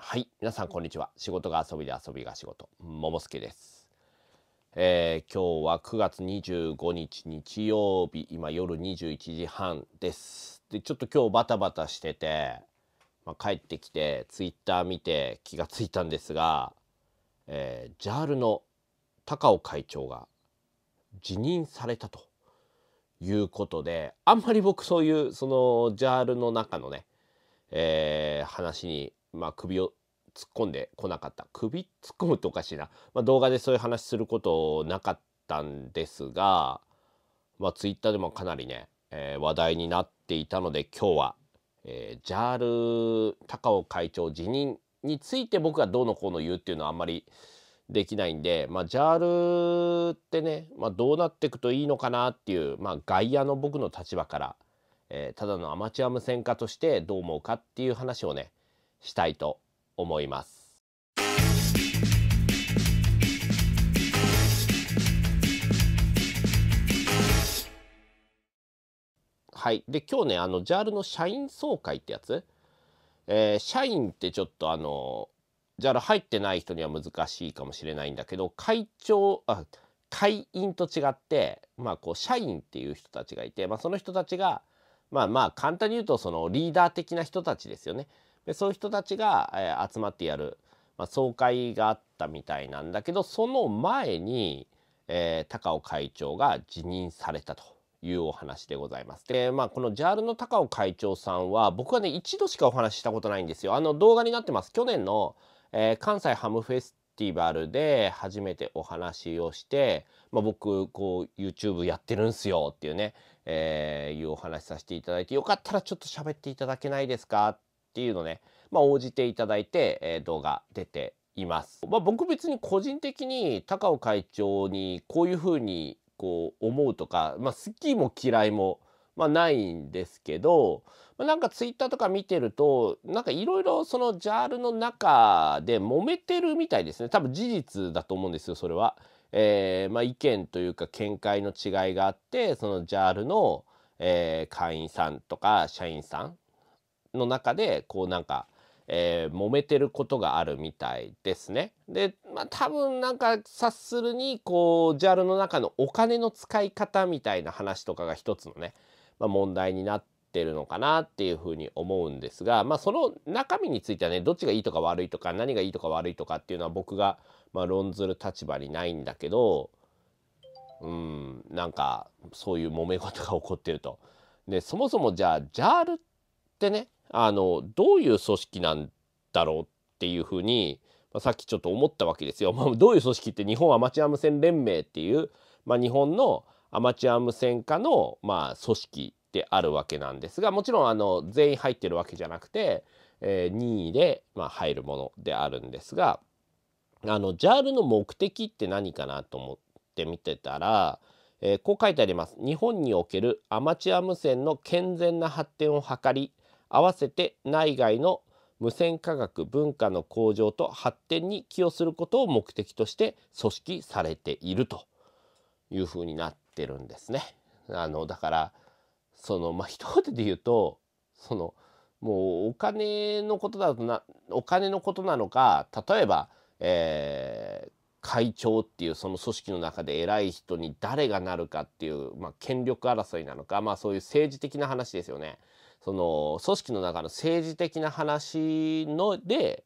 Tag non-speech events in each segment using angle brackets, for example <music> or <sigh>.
はい皆さんこんにちは仕事が遊びで遊びが仕事ももすけです、えー、今日は9月25日日曜日今夜21時半ですでちょっと今日バタバタしてて、まあ、帰ってきてツイッター見て気がついたんですが、えー、ャールの高尾会長が辞任されたということであんまり僕そういうそのジャールの中のねえー、話にまあ、首を突っ込んでこなかった首突っ込むっておかしいな、まあ、動画でそういう話することなかったんですが、まあ、ツイッターでもかなりね、えー、話題になっていたので今日は、えー、ジャール高尾会長辞任について僕がどうのこうの言うっていうのはあんまりできないんで、まあ、ジャールってね、まあ、どうなっていくといいのかなっていう、まあ、外野の僕の立場から、えー、ただのアマチュア無線化としてどう思うかっていう話をねしたいと思います。はい、で今日ねあの JAL の社員総会ってやつ、えー、社員ってちょっとあの JAL 入ってない人には難しいかもしれないんだけど会長あ会員と違って、まあ、こう社員っていう人たちがいて、まあ、その人たちがまあまあ簡単に言うとそのリーダー的な人たちですよね。でそういう人たちが、えー、集まってやる、まあ、総会があったみたいなんだけどその前に、えー、高尾会長が辞任されたというお話でございます。で、まあ、この JAL の高尾会長さんは、僕はね、一度しかお話ししたことないんですよ。あの動画になってます。去年の、えー、関西ハムフェスティバルで初めてお話をして、まあ、僕、こう、YouTube やってるんすよっていうね、えー、いうお話させていただいて、よかったらちょっと喋っていただけないですかっっていうのね、まあ、応じていただいて、えー、動画出ています。まあ、僕別に個人的に高尾会長にこういうふうにこう思うとか、まあ、好きも嫌いも、まあ、ないんですけど、まあ、なんかツイッターとか見てるとなんかいろいろそのジャールの中で揉めてるみたいですね多分事実だと思うんですよそれは。えーまあ、意見というか見解の違いがあってそのジャールの、えー、会員さんとか社員さんの中でこうなんか、えー、揉めてることがあるみたいですね。で、まあ、多分なんか察するにこう JAL の中のお金の使い方みたいな話とかが一つのね、まあ、問題になってるのかなっていうふうに思うんですが、まあ、その中身についてはねどっちがいいとか悪いとか何がいいとか悪いとかっていうのは僕が、まあ、論ずる立場にないんだけどうんなんかそういう揉め事が起こってると。でそもそもじゃあってねあのどういう組織なんだろうっていうふうに、まあ、さっきちょっと思ったわけですよ。<laughs> まあ、どういう組織って日本アマチュア無線連盟っていう、まあ、日本のアマチュア無線化の、まあ、組織であるわけなんですがもちろんあの全員入ってるわけじゃなくて、えー、任意で、まあ、入るものであるんですがあの JAL の目的って何かなと思って見てたら、えー、こう書いてあります。日本におけるアマチュア無線の健全な発展を図り合わせて内外の無線科学文化の向上と発展に寄与することを目的として組織されているというふうになってるんですね。あのだからそのまあ一言で言うとそのもうお金のことだとなお金のことなのか例えば、えー、会長っていうその組織の中で偉い人に誰がなるかっていう、まあ、権力争いなのか、まあ、そういう政治的な話ですよね。その組織の中の政治的な話ので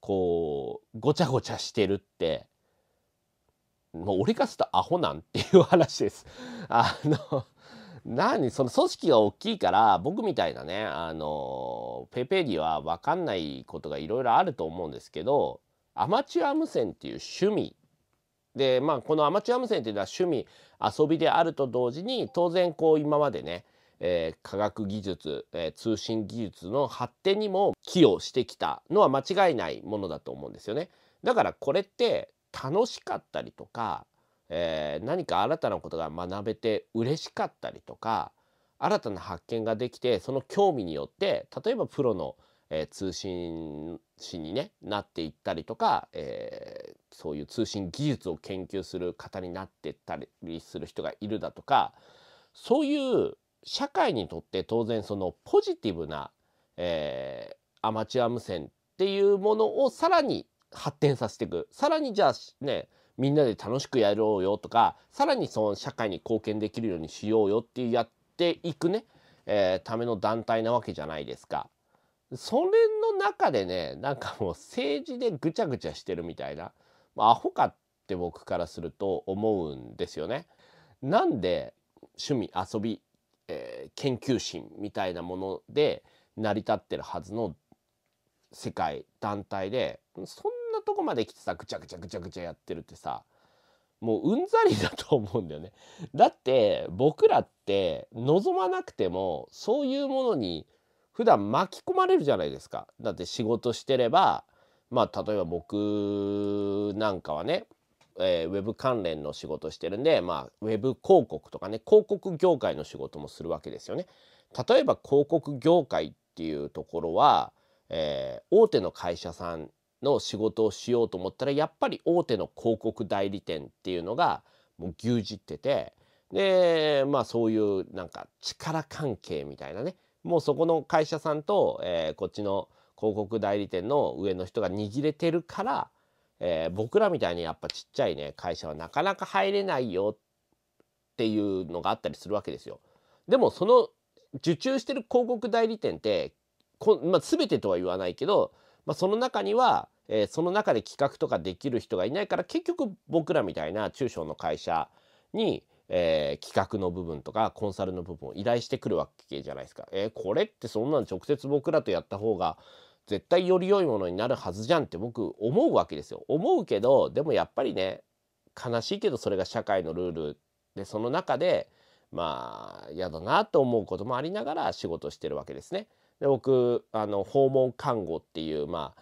こうごちゃごちゃしてるってもう俺がすとアホなんっていう話です。<laughs> あの何その組織が大きいから僕みたいなねあのペペには分かんないことがいろいろあると思うんですけどアマチュア無線っていう趣味でまあこのアマチュア無線っていうのは趣味遊びであると同時に当然こう今までねえー、科学技術、えー、通信技術の発展にも寄与してきたのは間違いないものだと思うんですよね。だからこれって楽しかったりとか、えー、何か新たなことが学べて嬉しかったりとか新たな発見ができてその興味によって例えばプロの、えー、通信士に、ね、なっていったりとか、えー、そういう通信技術を研究する方になってったりする人がいるだとかそういう社会にとって当然そのポジティブな、えー、アマチュア無線っていうものをさらに発展させていくさらにじゃあねみんなで楽しくやろうよとかさらにその社会に貢献できるようにしようよってやっていくね、えー、ための団体なわけじゃないですか。それの中でねなんかもう政治でぐちゃぐちゃしてるみたいな、まアホかって僕からすると思うんですよね。なんで趣味遊びえー、研究心みたいなもので成り立ってるはずの世界団体でそんなとこまで来てさぐちゃぐちゃぐちゃぐちゃやってるってさもううんざりだと思うんだよね。<laughs> だって僕らって望まなくてもそういうものに普段巻き込まれるじゃないですか。だって仕事してればまあ例えば僕なんかはねえー、ウェブ関連の仕事してるんで、まあ、ウェブ広告とかね広告業界の仕事もするわけですよね。例えば広告業界っていうところは、えー、大手の会社さんの仕事をしようと思ったらやっぱり大手の広告代理店っていうのがもう牛耳っててでまあそういうなんか力関係みたいなねもうそこの会社さんと、えー、こっちの広告代理店の上の人が握れてるからえー、僕らみたいにやっぱちっちゃいね会社はなかなか入れないよっていうのがあったりするわけですよ。でもその受注してる広告代理店ってこ、まあ、全てとは言わないけど、まあ、その中には、えー、その中で企画とかできる人がいないから結局僕らみたいな中小の会社に、えー、企画の部分とかコンサルの部分を依頼してくるわけじゃないですか。えー、これってそんなの直接僕らとやった方が絶対より良いものになるはずじゃんって僕思うわけですよ。思うけどでもやっぱりね悲しいけどそれが社会のルールでその中でまあ嫌だなと思うこともありながら仕事してるわけですね。で僕あの訪問看護っていうまあ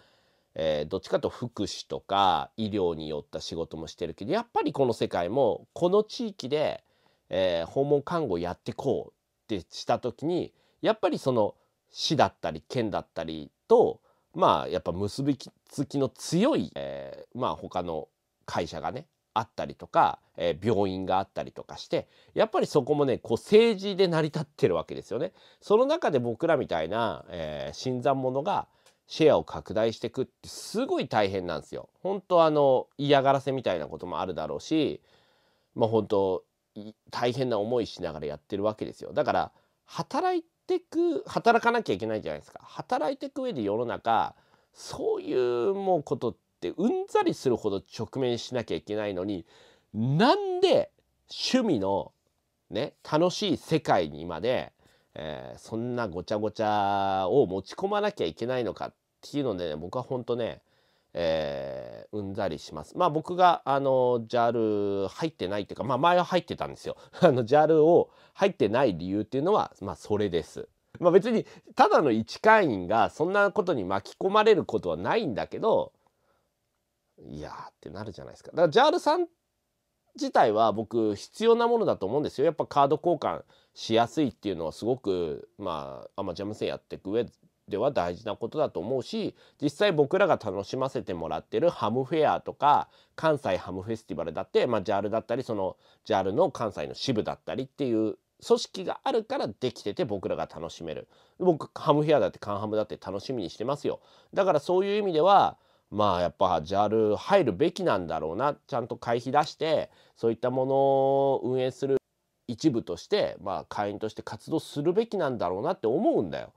えー、どっちかと福祉とか医療によった仕事もしてるけどやっぱりこの世界もこの地域で、えー、訪問看護やってこうってした時にやっぱりその市だったり県だったりとまあやっぱ結びつきの強い、えー、まあ他の会社がねあったりとか、えー、病院があったりとかしてやっぱりそこもねこう政治で成り立ってるわけですよね。その中で僕らみたいな、えー、新参者がシェアを拡大していくってすごい大変なんですよ。本当あの嫌がらせみたいなこともあるだろうし、まあ、本当大変な思いしながらやってるわけですよ。だから働いてく働かなきゃいけないじゃないですか働いていく上で世の中そういうもうことってうんざりするほど直面しなきゃいけないのになんで趣味のね楽しい世界にまで、えー、そんなごちゃごちゃを持ち込まなきゃいけないのかっていうので、ね、僕は本当ねえー、うんざりします。まあ僕があの JAL 入ってないっていうかまあ前は入ってたんですよ。<laughs> あの JAL を入ってない理由っていうのはまあそれです。まあ別にただの一会員がそんなことに巻き込まれることはないんだけどいやってなるじゃないですか。だから JAL さん自体は僕必要なものだと思うんですよ。やっぱカード交換しやすいっていうのはすごくまあアマチュア無線やっていく上では大事なことだと思うし実際僕らが楽しませてもらってるハムフェアとか関西ハムフェスティバルだって、まあ、JAL だったりその JAL の関西の支部だったりっていう組織があるからできてて僕らが楽しめる僕ハムフェアだってカンハムだって楽しみにしてますよだからそういう意味ではまあやっぱ JAL 入るべきなんだろうなちゃんと会費出してそういったものを運営する一部として、まあ、会員として活動するべきなんだろうなって思うんだよ。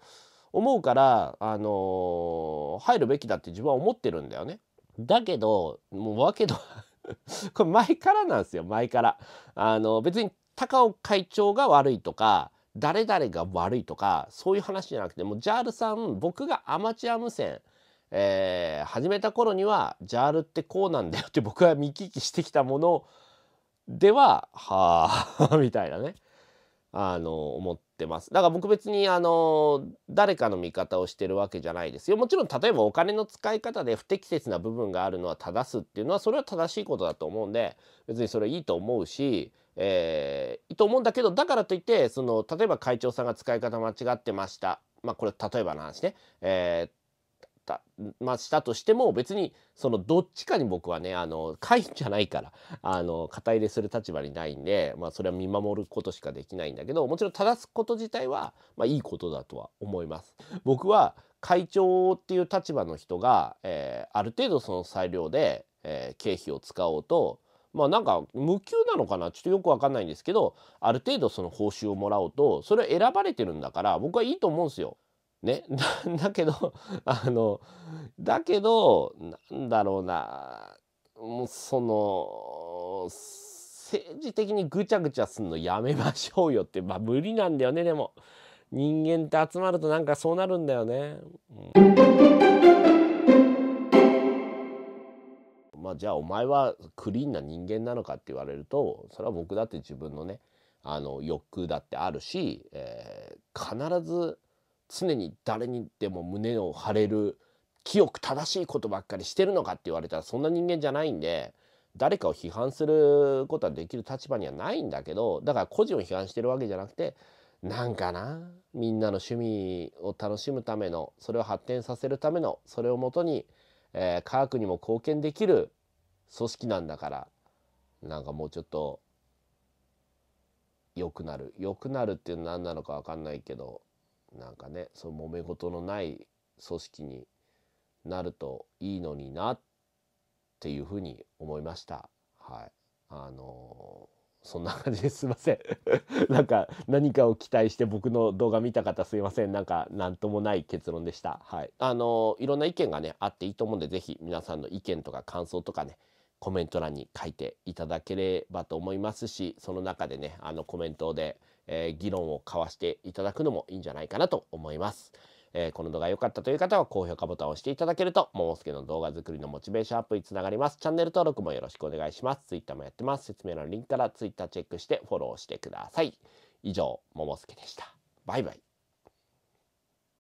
思うからあのー、入るべきだって自分は思ってるんだよね。だけどもうわけど <laughs> これ前からなんですよ前から。あの別に高尾会長が悪いとか誰々が悪いとかそういう話じゃなくてもうジャールさん僕がアマチュア無線えー、始めた頃にはジャールってこうなんだよって僕は見聞きしてきたものでははあみたいなねあの思っってます。だから僕別にあの誰かの味方をしてるわけじゃないですよ。もちろん例えばお金の使い方で不適切な部分があるのは正すっていうのはそれは正しいことだと思うんで別にそれいいと思うし、えー、いいと思うんだけどだからといってその例えば会長さんが使い方間違ってました。まあこれ例えばの話ね。えーた、まあ、したとしても別にそのどっちかに僕はねあの会じゃないからあの肩入れする立場にないんで、まあ、それは見守ることしかできないんだけどもちろん正すこと自体は、まあ、いいことだとは思います。僕は会長っていう立場の人が、えー、ある程度その裁量で、えー、経費を使おうとまあなんか無給なのかなちょっとよくわかんないんですけどある程度その報酬をもらおうとそれを選ばれてるんだから僕はいいと思うんですよ。ね、<laughs> だけど <laughs> あのだけどなんだろうなもうその政治的にぐちゃぐちゃすんのやめましょうよってまあ無理なんだよねでも人間って集まるとなんかそうなるんだよね。うん、まあ、じゃあお前はクリーンな人間なのかって言われるとそれは僕だって自分のねあの欲だってあるし、えー、必ず常に誰にでも胸を張れる清く正しいことばっかりしてるのかって言われたらそんな人間じゃないんで誰かを批判することはできる立場にはないんだけどだから個人を批判してるわけじゃなくてなんかなみんなの趣味を楽しむためのそれを発展させるためのそれをもとに、えー、科学にも貢献できる組織なんだからなんかもうちょっと良くなる良くなるって何なのか分かんないけどなんかねその揉め事のない組織になるといいのになっていうふうに思いました。はい、あのー、そんな感じですいません <laughs> なんか何かを期待して僕の動画見た方すいませんなんか何ともない結論でしたはいあのー、いろんな意見がねあっていいと思うんで是非皆さんの意見とか感想とかねコメント欄に書いていただければと思いますしその中でねあのコメントで、えー、議論を交わしていただくのもいいんじゃないかなと思います。えー、この動画良かったという方は高評価ボタンを押していただけるとモモすけの動画作りのモチベーションアップにつながりますチャンネル登録もよろしくお願いします Twitter もやってます説明欄のリンクから Twitter チェックしてフォローしてください以上ももすけでしたバイバイ